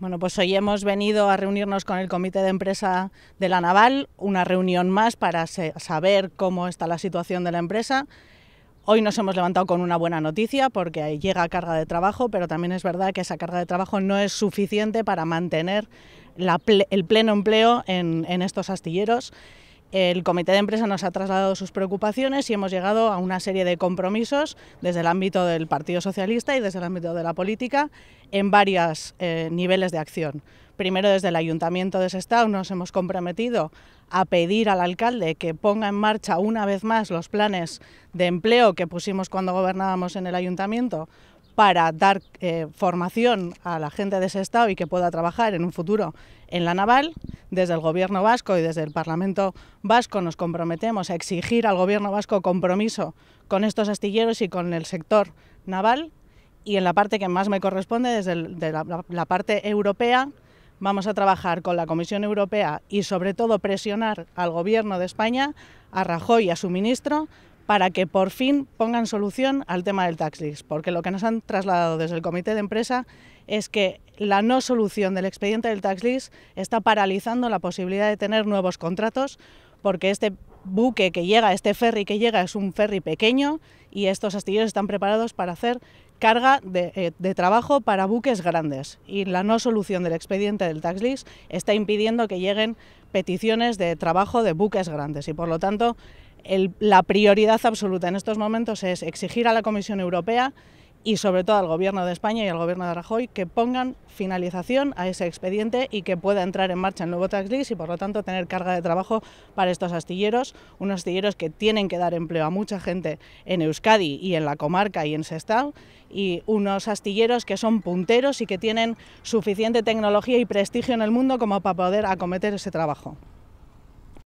Bueno, pues hoy hemos venido a reunirnos con el Comité de Empresa de la Naval, una reunión más para saber cómo está la situación de la empresa. Hoy nos hemos levantado con una buena noticia porque llega carga de trabajo, pero también es verdad que esa carga de trabajo no es suficiente para mantener el pleno empleo en estos astilleros. El comité de empresa nos ha trasladado sus preocupaciones y hemos llegado a una serie de compromisos desde el ámbito del Partido Socialista y desde el ámbito de la política en varios eh, niveles de acción. Primero, desde el Ayuntamiento de Sestao nos hemos comprometido a pedir al alcalde que ponga en marcha una vez más los planes de empleo que pusimos cuando gobernábamos en el Ayuntamiento para dar eh, formación a la gente de ese estado... y que pueda trabajar en un futuro en la naval. Desde el Gobierno vasco y desde el Parlamento vasco nos comprometemos a exigir al Gobierno vasco compromiso con estos astilleros y con el sector naval. Y en la parte que más me corresponde, desde la, la parte europea, vamos a trabajar con la Comisión Europea y sobre todo presionar al Gobierno de España, a Rajoy y a su ministro, para que por fin pongan solución al tema del tax porque lo que nos han trasladado desde el comité de empresa es que la no solución del expediente del tax está paralizando la posibilidad de tener nuevos contratos, porque este buque que llega, este ferry que llega es un ferry pequeño y estos astilleros están preparados para hacer carga de, eh, trabajo para buques grandes y la no solución del expediente del tax list... está impidiendo que lleguen peticiones de trabajo de buques grandes y por lo tanto la prioridad absoluta en estos momentos es exigir a la Comisión Europea y sobre todo al Gobierno de España y al Gobierno de Rajoy que pongan finalización a ese expediente y que pueda entrar en marcha el nuevo tax lease y por lo tanto tener carga de trabajo para estos astilleros, unos astilleros que tienen que dar empleo a mucha gente en Euskadi y en la comarca y en Sestao y unos astilleros que son punteros y que tienen suficiente tecnología y prestigio en el mundo como para poder acometer ese trabajo.